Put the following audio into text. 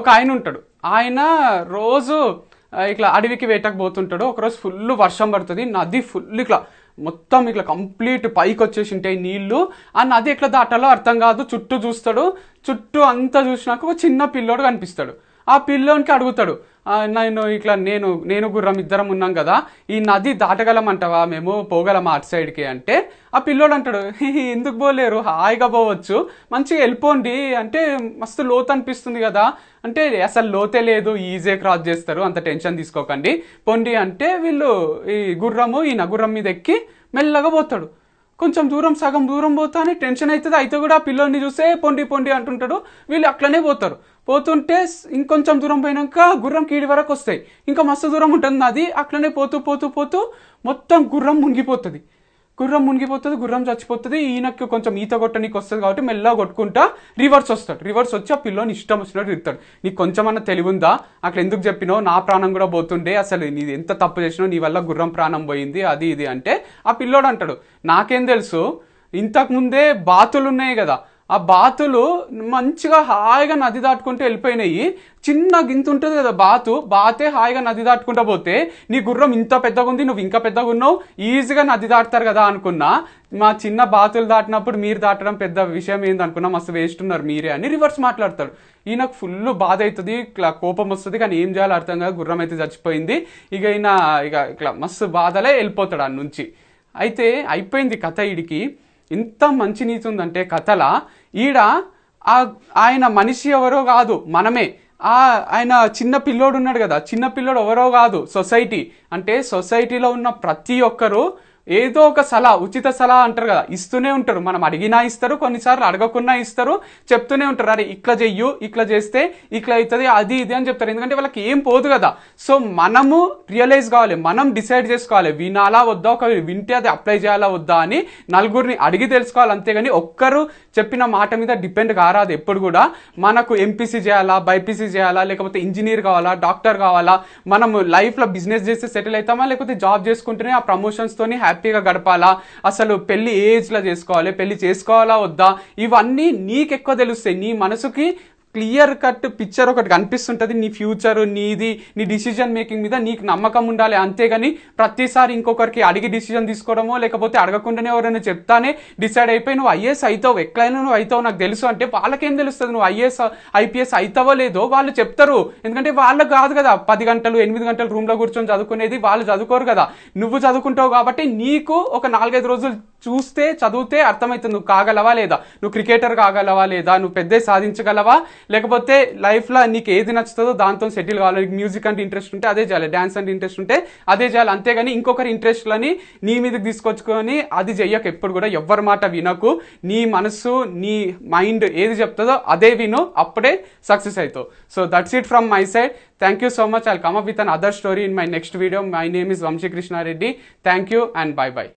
ఒక ఆయన ఉంటాడు ఆయన రోజు ఇట్లా అడవికి వేటకు పోతుంటాడు ఒకరోజు ఫుల్ వర్షం పడుతుంది నది ఫుల్ ఇట్లా మొత్తం ఇట్లా కంప్లీట్ పైకి వచ్చేసి ఉంటాయి నీళ్లు ఆ నది ఎట్లా దాటాలో అర్థం కాదు చుట్టూ చూస్తాడు చుట్టూ అంతా చూసినాక ఒక చిన్న పిల్లోడు కనిపిస్తాడు ఆ పిల్లోనికి అడుగుతాడు నేను ఇట్లా నేను నేను గుర్రం ఇద్దరం ఉన్నాం కదా ఈ నది దాటగలమంటావా మేము పోగలమా అటు సైడ్కి అంటే ఆ పిల్లోడు అంటాడు ఎందుకు పోలేరు హాయిగా పోవచ్చు మంచిగా వెళ్ళిపోండి అంటే మస్తు లోతు అనిపిస్తుంది కదా అంటే అసలు లోతే లేదు ఈజీ క్రాస్ చేస్తారు అంత టెన్షన్ తీసుకోకండి పొండి అంటే వీళ్ళు ఈ గుర్రము ఈ గుర్రం మీద ఎక్కి మెల్లగా పోతాడు కొంచెం దూరం సగం దూరం పోతానే టెన్షన్ అవుతుంది అయితే కూడా పిల్లోని చూసే పొండి పొండి అంటుంటాడు వీళ్ళు అట్లనే పోతారు పోతుంటే ఇంకొంచెం దూరం పోయినాక గుర్రం కీడి వరకు వస్తాయి ఇంకా మస్తు దూరం ఉంటుంది అది అట్లనే పోతూ పోతూ పోతూ మొత్తం గుర్రం మునిగిపోతుంది గుర్రం మునిగిపోతుంది గుర్రం చచ్చిపోతుంది ఈయనకి కొంచెం ఈత కొట్టడానికి వస్తుంది కాబట్టి మెల్లగా కొట్టుకుంటా రివర్స్ వస్తాడు రివర్స్ వచ్చి ఆ పిల్లోని ఇష్టం వచ్చినట్టు తిరుగుతాడు నీకు కొంచెం తెలివి తెలివిందా అక్కడ ఎందుకు చెప్పినో నా ప్రాణం కూడా పోతుండే అసలు నీ ఎంత తప్పు చేసినో నీ వల్ల గుర్రం ప్రాణం పోయింది అది ఇది అంటే ఆ పిల్లోడు అంటాడు నాకేం తెలుసు ఇంతకుముందే బాతులు ఉన్నాయి కదా ఆ బాతులు మంచిగా హాయిగా నది దాటుకుంటూ వెళ్ళిపోయినాయి చిన్న గింత ఉంటుంది కదా బాతు బాతే హాయిగా నది దాటుకుంటూ పోతే నీ గుర్రం ఇంత పెద్దగా ఉంది నువ్వు ఇంకా పెద్దగా ఉన్నావు ఈజీగా నది దాటుతారు కదా అనుకున్నా మా చిన్న బాతులు దాటినప్పుడు మీరు దాటడం పెద్ద విషయం ఏంది అనుకున్నా మస్తు వేస్ట్ ఉన్నారు మీరే అని రివర్స్ మాట్లాడతాడు ఈయనకు ఫుల్ బాధ అవుతుంది ఇట్లా కోపం వస్తుంది కానీ ఏం చేయాలో అర్థం కాదు గుర్రం అయితే చచ్చిపోయింది ఇక ఈయన ఇక ఇట్లా మస్తు బాధలే వెళ్ళిపోతాడు అన్నుంచి అయితే అయిపోయింది కథ ఇడికి ఎంత మంచి నీతి ఉందంటే కథలా ఈడ ఆయన మనిషి ఎవరో కాదు మనమే ఆ ఆయన చిన్న పిల్లోడు ఉన్నాడు కదా చిన్న పిల్లోడు ఎవరో కాదు సొసైటీ అంటే సొసైటీలో ఉన్న ప్రతి ఒక్కరూ ఏదో ఒక సలహా ఉచిత సలహా అంటారు కదా ఇస్తూనే ఉంటారు మనం అడిగినా ఇస్తారు కొన్నిసార్లు అడగకున్నా ఇస్తారు చెప్తూనే ఉంటారు అరే ఇట్లా చెయ్యు ఇట్లా చేస్తే ఇట్లా అవుతుంది అది ఇది అని చెప్తారు ఎందుకంటే వాళ్ళకి ఏం పోదు కదా సో మనము రియలైజ్ కావాలి మనం డిసైడ్ చేసుకోవాలి వినాలా వద్దా ఒక వింటే అది అప్లై చేయాలా వద్దా అని నలుగురిని అడిగి తెలుసుకోవాలి అంతేగాని ఒక్కరు చెప్పిన మాట మీద డిపెండ్ కారాదు ఎప్పుడు కూడా మనకు ఎంపీసీ చేయాలా బైపీసీ చేయాలా లేకపోతే ఇంజనీర్ కావాలా డాక్టర్ కావాలా మనం లైఫ్లో బిజినెస్ చేస్తే సెటిల్ అవుతామా లేకపోతే జాబ్ చేసుకుంటేనే ఆ ప్రమోషన్స్తోని హ్యాపీ హ్యాపీగా గడపాలా అసలు పెళ్లి ఏజ్లో చేసుకోవాలి పెళ్లి చేసుకోవాలా వద్దా ఇవన్నీ నీకెక్కువ తెలుస్తాయి నీ మనసుకి క్లియర్ కట్ పిక్చర్ ఒకటి కనిపిస్తుంటుంది నీ ఫ్యూచర్ నీది నీ డిసిజన్ మేకింగ్ మీద నీకు నమ్మకం ఉండాలి అంతేగాని ప్రతిసారి ఇంకొకరికి అడిగి డిసిజన్ తీసుకోవడమో లేకపోతే అడగకుండానే ఎవరైనా చెప్తానే డిసైడ్ అయిపోయి నువ్వు ఐఏఎస్ అవుతావు ఎక్కడైనా నువ్వు అవుతావు నాకు తెలుసు అంటే వాళ్ళకేం తెలుస్తుంది నువ్వు ఐఏఎస్ ఐపీఎస్ అవుతావో లేదో వాళ్ళు చెప్తారు ఎందుకంటే వాళ్ళకు కాదు కదా పది గంటలు ఎనిమిది గంటలు రూమ్లో కూర్చొని చదువుకునేది వాళ్ళు చదువుకోరు కదా నువ్వు చదువుకుంటావు కాబట్టి నీకు ఒక నాలుగైదు రోజులు చూస్తే చదివితే అర్థమవుతుంది నువ్వు కాగలవా లేదా నువ్వు క్రికెటర్ కాగలవా లేదా నువ్వు పెద్ద సాధించగలవా లేకపోతే లైఫ్లో నీకు ఏది నచ్చుతుందో దాంతో సెటిల్ కావాలి మ్యూజిక్ అంటే ఇంట్రెస్ట్ ఉంటే అదే చేయాలి డ్యాన్స్ అంటే ఇంట్రెస్ట్ ఉంటే అదే చేయాలి అంతేగాని ఇంకొకరి ఇంట్రెస్ట్లని నీ మీదకి తీసుకొచ్చుకొని అది చెయ్యక ఎప్పుడు కూడా ఎవ్వరి మాట వినకు నీ మనసు నీ మైండ్ ఏది చెప్తుందో అదే విను అప్పుడే సక్సెస్ అవుతావు so that's it from my side thank you so much I come up with an other story in my next video my name is Vamsi Krishna Reddy thank you and by by